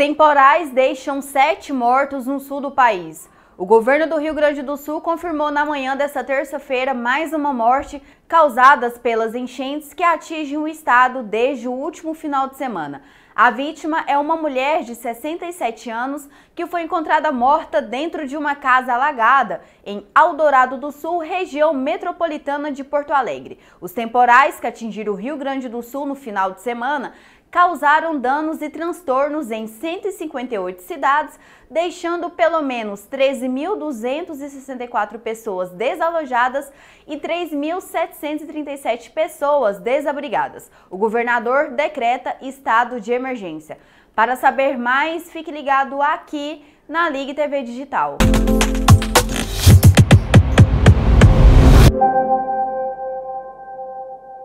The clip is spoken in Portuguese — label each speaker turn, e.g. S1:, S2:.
S1: Temporais deixam sete mortos no sul do país. O governo do Rio Grande do Sul confirmou na manhã desta terça-feira mais uma morte causadas pelas enchentes que atingem o estado desde o último final de semana. A vítima é uma mulher de 67 anos que foi encontrada morta dentro de uma casa alagada em Aldorado do Sul, região metropolitana de Porto Alegre. Os temporais que atingiram o Rio Grande do Sul no final de semana causaram danos e transtornos em 158 cidades, deixando pelo menos 13.264 pessoas desalojadas e 3.737 pessoas desabrigadas. O governador decreta estado de emergência. Para saber mais, fique ligado aqui na Ligue TV Digital.